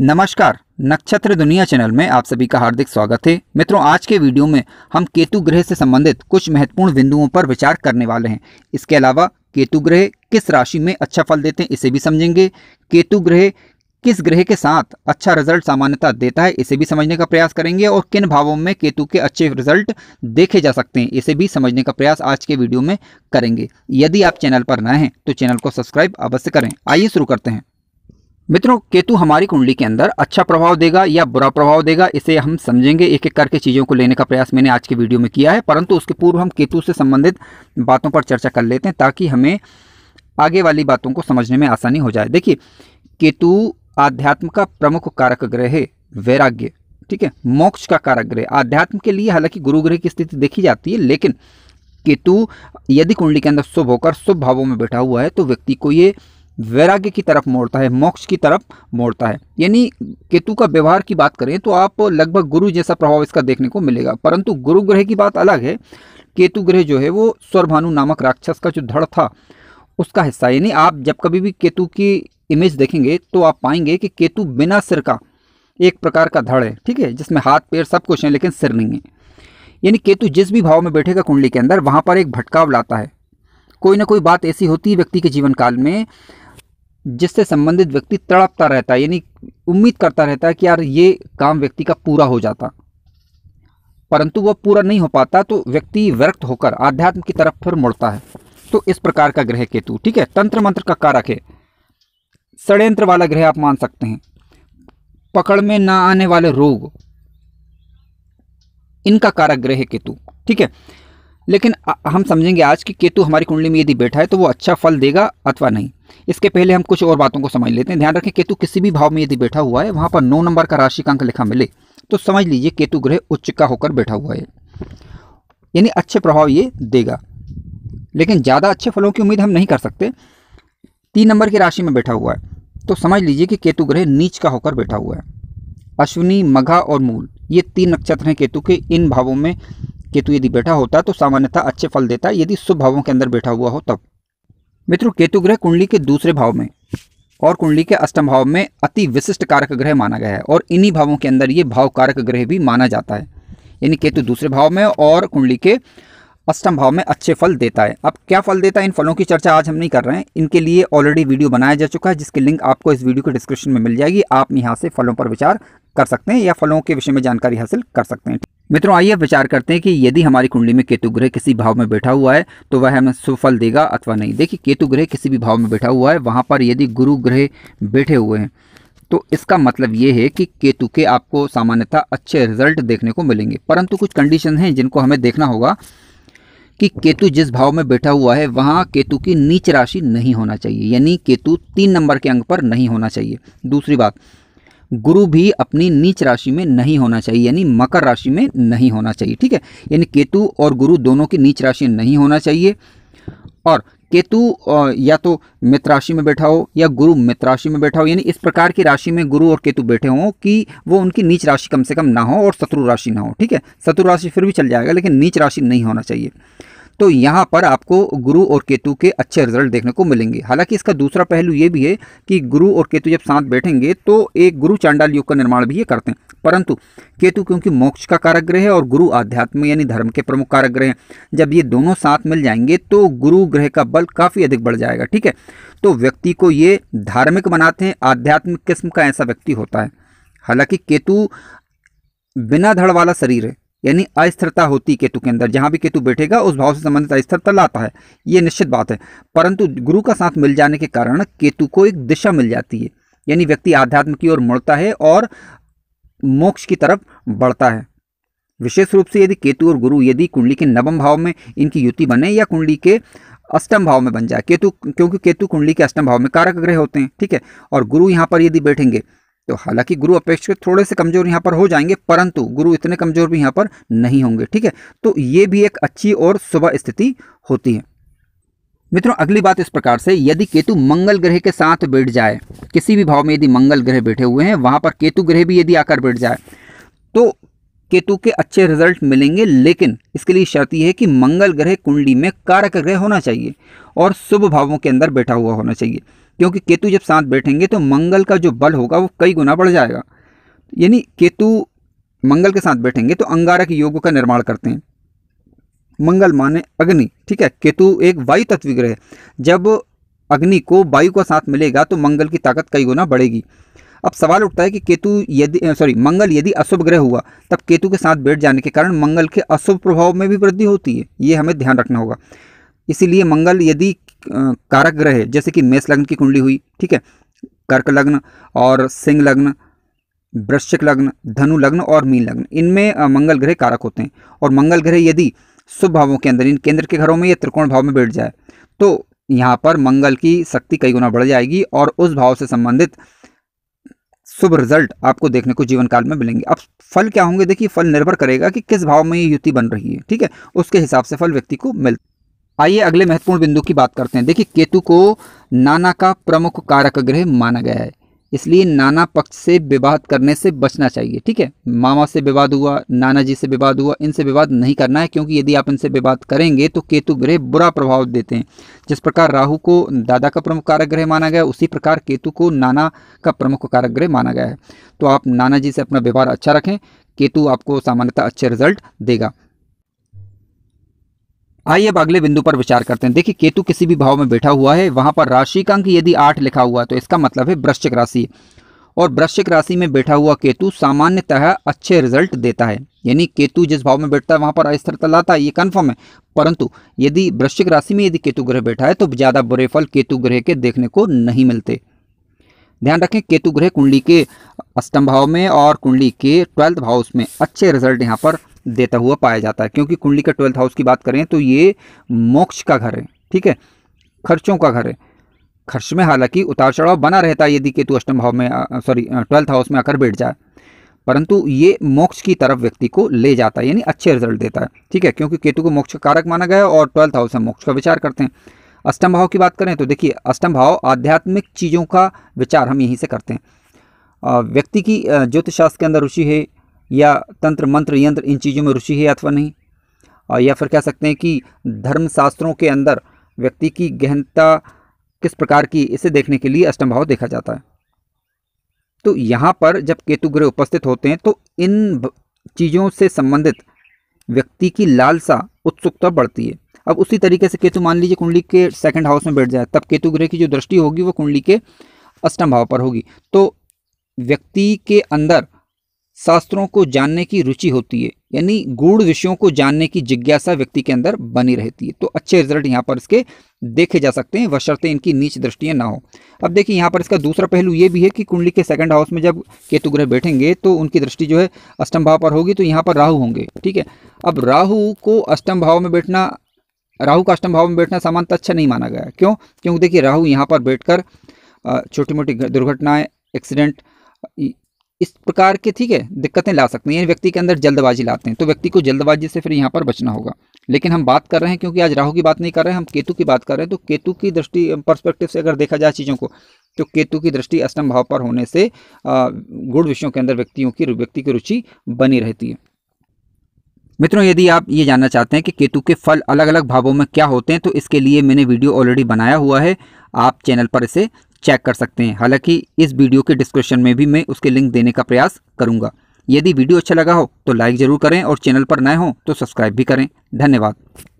नमस्कार नक्षत्र दुनिया चैनल में आप सभी का हार्दिक स्वागत है मित्रों आज के वीडियो में हम केतु ग्रह से संबंधित कुछ महत्वपूर्ण बिंदुओं पर विचार करने वाले हैं इसके अलावा केतु ग्रह किस राशि में अच्छा फल देते हैं इसे भी समझेंगे केतु ग्रह किस ग्रह के साथ अच्छा रिजल्ट सामान्यता देता है इसे भी समझने का प्रयास करेंगे और किन भावों में केतु के अच्छे रिजल्ट देखे जा सकते हैं इसे भी समझने का प्रयास आज के वीडियो में करेंगे यदि आप चैनल पर नए हैं तो चैनल को सब्सक्राइब अवश्य करें आइए शुरू करते हैं मित्रों केतु हमारी कुंडली के अंदर अच्छा प्रभाव देगा या बुरा प्रभाव देगा इसे हम समझेंगे एक एक करके चीज़ों को लेने का प्रयास मैंने आज के वीडियो में किया है परंतु उसके पूर्व हम केतु से संबंधित बातों पर चर्चा कर लेते हैं ताकि हमें आगे वाली बातों को समझने में आसानी हो जाए देखिए केतु आध्यात्म का प्रमुख कारक ग्रह है वैराग्य ठीक है मोक्ष का कारक ग्रह आध्यात्म के लिए हालांकि गुरु ग्रह की स्थिति देखी जाती है लेकिन केतु यदि कुंडली के अंदर शुभ होकर शुभ भावों में बैठा हुआ है तो व्यक्ति को ये वैराग्य की तरफ मोड़ता है मोक्ष की तरफ मोड़ता है यानी केतु का व्यवहार की बात करें तो आप लगभग गुरु जैसा प्रभाव इसका देखने को मिलेगा परंतु गुरु ग्रह की बात अलग है केतु ग्रह जो है वो स्वरभानु नामक राक्षस का जो धड़ था उसका हिस्सा यानी आप जब कभी भी केतु की इमेज देखेंगे तो आप पाएंगे कि केतु बिना सिर का एक प्रकार का धड़ है ठीक है जिसमें हाथ पैर सब कुछ है लेकिन सिर नहीं है यानी केतु जिस भी भाव में बैठेगा कुंडली के अंदर वहाँ पर एक भटकाव लाता है कोई ना कोई बात ऐसी होती है व्यक्ति के जीवन काल में जिससे संबंधित व्यक्ति तड़पता रहता है यानी उम्मीद करता रहता है कि यार ये काम व्यक्ति का पूरा हो जाता परंतु वह पूरा नहीं हो पाता तो व्यक्ति विरक्त होकर आध्यात्म की तरफ फिर मुड़ता है तो इस प्रकार का ग्रह केतु ठीक है तंत्र मंत्र का कारक है षड्यंत्र वाला ग्रह आप मान सकते हैं पकड़ में ना आने वाले रोग इनका कारक ग्रह केतु ठीक है लेकिन हम समझेंगे आज कि केतु हमारी कुंडली में यदि बैठा है तो वो अच्छा फल देगा अथवा नहीं इसके पहले हम कुछ और बातों को समझ लेते हैं ध्यान रखें केतु किसी भी भाव में यदि बैठा हुआ है वहाँ पर नौ नंबर का राशि का अंक लिखा मिले तो समझ लीजिए केतु ग्रह उच्च का होकर बैठा हुआ है यानी अच्छे प्रभाव ये देगा लेकिन ज़्यादा अच्छे फलों की उम्मीद हम नहीं कर सकते तीन नंबर की राशि में बैठा हुआ है तो समझ लीजिए कि केतु ग्रह नीच का होकर बैठा हुआ है अश्विनी मघा और मूल ये तीन नक्षत्र हैं केतु के इन भावों में केतु यदि बैठा होता तो सामान्यतः अच्छे फल देता यदि शुभ भावों के अंदर बैठा हुआ हो तब मित्रों केतु ग्रह कुंडली के दूसरे भाव में और कुंडली के अष्टम भाव में अति विशिष्ट कारक ग्रह माना गया है और इन्हीं भावों के अंदर ये भाव कारक ग्रह भी माना जाता है यानी केतु दूसरे भाव में और कुंडली के अष्टम भाव में अच्छे फल देता है अब क्या फल देता है इन फलों की चर्चा आज हम नहीं कर रहे हैं इनके लिए ऑलरेडी वीडियो बनाया जा चुका है जिसकी लिंक आपको इस वीडियो के डिस्क्रिप्शन में मिल जाएगी आप यहाँ से फलों पर विचार कर सकते हैं या फलों के विषय में जानकारी हासिल कर सकते हैं मित्रों आइए विचार करते हैं कि यदि हमारी कुंडली में केतु ग्रह किसी भाव में बैठा हुआ है तो वह हमें सुफल देगा अथवा नहीं देखिए केतु ग्रह किसी भी भाव में बैठा हुआ है वहाँ पर यदि गुरु ग्रह बैठे हुए हैं तो इसका मतलब ये है कि केतु के आपको सामान्यतः अच्छे रिजल्ट देखने को मिलेंगे परंतु कुछ कंडीशन हैं जिनको हमें देखना होगा कि केतु जिस भाव में बैठा हुआ है वहाँ केतु की नीच राशि नहीं होना चाहिए यानी केतु तीन नंबर के अंक पर नहीं होना चाहिए दूसरी बात गुरु भी अपनी नीच राशि में नहीं होना चाहिए यानी मकर राशि में नहीं होना चाहिए ठीक है यानी केतु और गुरु दोनों की नीच राशि नहीं होना चाहिए और केतु या तो मित्र राशि में बैठा हो या गुरु मित्र राशि में बैठा हो यानी इस प्रकार की राशि में गुरु और केतु बैठे हों कि वो उनकी नीच राशि कम से कम ना हो और शत्रु राशि ना हो ठीक है शत्रु राशि फिर भी चल जाएगा लेकिन नीच राशि नहीं होना चाहिए तो यहाँ पर आपको गुरु और केतु के अच्छे रिजल्ट देखने को मिलेंगे हालांकि इसका दूसरा पहलू ये भी है कि गुरु और केतु जब साथ बैठेंगे तो एक गुरु चांडाल युग का निर्माण भी ये करते हैं परंतु केतु क्योंकि मोक्ष का कारक ग्रह है और गुरु आध्यात्म यानी धर्म के प्रमुख कारक ग्रह हैं जब ये दोनों साथ मिल जाएंगे तो गुरु ग्रह का बल काफ़ी अधिक बढ़ जाएगा ठीक है तो व्यक्ति को ये धार्मिक बनाते हैं आध्यात्मिक किस्म का ऐसा व्यक्ति होता है हालांकि केतु बिना धड़ वाला शरीर है यानी अस्थिरता होती केतु के अंदर जहाँ भी केतु बैठेगा उस भाव से संबंधित अस्थिरता लाता है ये निश्चित बात है परंतु गुरु का साथ मिल जाने के कारण केतु को एक दिशा मिल जाती है यानी व्यक्ति आध्यात्म की ओर मुड़ता है और मोक्ष की तरफ बढ़ता है विशेष रूप से यदि केतु और गुरु यदि कुंडली के नवम भाव में इनकी युति बने या कुंडली के अष्टम भाव में बन जाए केतु क्योंकि केतु कुंडली के अष्टम भाव में कारक ग्रह होते हैं ठीक है और गुरु यहाँ पर यदि बैठेंगे तो हालांकि गुरु अपेक्षित थोड़े से कमजोर यहाँ पर हो जाएंगे परंतु गुरु इतने कमजोर भी यहाँ पर नहीं होंगे ठीक है तो ये भी एक अच्छी और शुभ स्थिति होती है मित्रों अगली बात इस प्रकार से यदि केतु मंगल ग्रह के साथ बैठ जाए किसी भी भाव में यदि मंगल ग्रह बैठे हुए हैं वहां पर केतु ग्रह भी यदि आकर बैठ जाए तो केतु के अच्छे रिजल्ट मिलेंगे लेकिन इसके लिए शर्त यह है कि मंगल ग्रह कुंडली में कारक ग्रह होना चाहिए और शुभ भावों के अंदर बैठा हुआ होना चाहिए क्योंकि केतु जब साथ बैठेंगे तो मंगल का जो बल होगा वो कई गुना बढ़ जाएगा यानी केतु मंगल के साथ बैठेंगे तो अंगारक योग का निर्माण करते हैं मंगल माने अग्नि ठीक है केतु एक वायु तत्व ग्रह जब अग्नि को वायु का साथ मिलेगा तो मंगल की ताकत कई गुना बढ़ेगी अब सवाल उठता है कि केतु यदि सॉरी मंगल यदि अशुभ ग्रह हुआ तब केतु के साथ बैठ जाने के कारण मंगल के अशुभ प्रभाव में भी वृद्धि होती है ये हमें ध्यान रखना होगा इसीलिए मंगल यदि कारक ग्रह है जैसे कि मेष लग्न की कुंडली हुई ठीक है कर्क लग्न और सिंह लग्न वृश्चिक लग्न धनु लग्न और मीन लग्न इनमें मंगल ग्रह कारक होते हैं और मंगल ग्रह यदि शुभ भावों के अंदर इन केंद्र के घरों में या त्रिकोण भाव में बैठ जाए तो यहाँ पर मंगल की शक्ति कई गुना बढ़ जाएगी और उस भाव से संबंधित शुभ रिजल्ट आपको देखने को जीवन काल में मिलेंगे अब फल क्या होंगे देखिए फल निर्भर करेगा कि किस भाव में ये युति बन रही है ठीक है उसके हिसाब से फल व्यक्ति को मिल आइए अगले महत्वपूर्ण बिंदु की बात करते हैं देखिए केतु को नाना का प्रमुख कारक ग्रह माना गया है इसलिए नाना पक्ष से विवाद करने से बचना चाहिए ठीक है मामा से विवाद हुआ नाना जी से विवाद हुआ इनसे विवाद नहीं करना है क्योंकि यदि आप इनसे विवाद करेंगे तो केतु ग्रह बुरा प्रभाव देते हैं जिस प्रकार राहु को दादा का प्रमुख कारक ग्रह माना गया उसी प्रकार केतु को नाना का प्रमुख कारक ग्रह माना गया है तो आप नाना जी से अपना व्यवहार अच्छा रखें केतु आपको सामान्यतः अच्छे रिजल्ट देगा आइए अब अगले बिंदु पर विचार करते हैं देखिए केतु किसी भी भाव में बैठा हुआ है वहां पर राशि का अंक यदि आठ लिखा हुआ है तो इसका मतलब है वृश्चिक राशि और वृश्चिक राशि में बैठा हुआ केतु सामान्यतः अच्छे रिजल्ट देता है यानी केतु जिस भाव में बैठता है वहां पर अस्थिरता लाता है ये कन्फर्म है परंतु यदि वृश्चिक राशि में यदि केतु ग्रह बैठा है तो ज़्यादा बुरे फल केतु ग्रह के देखने को नहीं मिलते ध्यान रखें केतु ग्रह कुंडली के अष्टम भाव में और कुंडली के ट्वेल्थ भाव में अच्छे रिजल्ट यहाँ पर देता हुआ पाया जाता है क्योंकि कुंडली का ट्वेल्थ हाउस की बात करें तो ये मोक्ष का घर है ठीक है खर्चों का घर है खर्च में हालांकि उतार चढ़ाव बना रहता है यदि केतु अष्टम भाव में सॉरी ट्वेल्थ हाउस में आकर बैठ जाए परंतु ये मोक्ष की तरफ व्यक्ति को ले जाता है यानी अच्छे रिजल्ट देता है ठीक है क्योंकि केतु को मोक्ष का कारक माना गया है और ट्वेल्थ हाउस में मोक्ष का विचार करते हैं अष्टम भाव की बात करें तो देखिए अष्टम भाव आध्यात्मिक चीज़ों का विचार हम यहीं से करते हैं व्यक्ति की ज्योतिष शास्त्र के अंदर रुचि है या तंत्र मंत्र यंत्र इन चीज़ों में रुचि है अथवा नहीं और या फिर कह सकते हैं कि धर्मशास्त्रों के अंदर व्यक्ति की गहनता किस प्रकार की इसे देखने के लिए अष्टम भाव देखा जाता है तो यहाँ पर जब केतु ग्रह उपस्थित होते हैं तो इन चीज़ों से संबंधित व्यक्ति की लालसा उत्सुकता बढ़ती है अब उसी तरीके से केतु मान लीजिए कुंडली के सेकंड हाउस में बैठ जाए तब केतु ग्रह की जो दृष्टि होगी वो कुंडली के अष्टम भाव पर होगी तो व्यक्ति के अंदर शास्त्रों को जानने की रुचि होती है यानी गूढ़ विषयों को जानने की जिज्ञासा व्यक्ति के अंदर बनी रहती है तो अच्छे रिजल्ट यहाँ पर इसके देखे जा सकते हैं वशर्ते इनकी नीच दृष्टियाँ ना हो अब देखिए यहाँ पर इसका दूसरा पहलू ये भी है कि कुंडली के सेकंड हाउस में जब केतु ग्रह बैठेंगे तो उनकी दृष्टि जो है अष्टम भाव पर होगी तो यहाँ पर राहु होंगे ठीक है अब राहु को अष्टम भाव में बैठना राहु का अष्टम भाव में बैठना सामान्य अच्छा नहीं माना गया क्यों क्योंकि देखिए राहु यहाँ पर बैठकर छोटी मोटी दुर्घटनाएं एक्सीडेंट इस प्रकार के ठीक है दिक्कतें ला सकते हैं व्यक्ति के अंदर जल्दबाजी लाते हैं तो व्यक्ति को जल्दबाजी से फिर यहाँ पर बचना होगा लेकिन हम बात कर रहे हैं क्योंकि आज राहु की बात नहीं कर रहे हैं हम केतु की बात कर रहे हैं तो केतु की दृष्टि पर्सपेक्टिव से अगर देखा जाए चीज़ों को तो केतु की दृष्टि अष्टम भाव पर होने से गुड़ विषयों के अंदर व्यक्तियों की व्यक्ति की रुचि बनी रहती है मित्रों यदि आप ये जानना चाहते हैं कि केतु के फल अलग अलग भावों में क्या होते हैं तो इसके लिए मैंने वीडियो ऑलरेडी बनाया हुआ है आप चैनल पर इसे चेक कर सकते हैं हालांकि इस वीडियो के डिस्क्रिप्शन में भी मैं उसके लिंक देने का प्रयास करूँगा यदि वीडियो अच्छा लगा हो तो लाइक ज़रूर करें और चैनल पर नए हों तो सब्सक्राइब भी करें धन्यवाद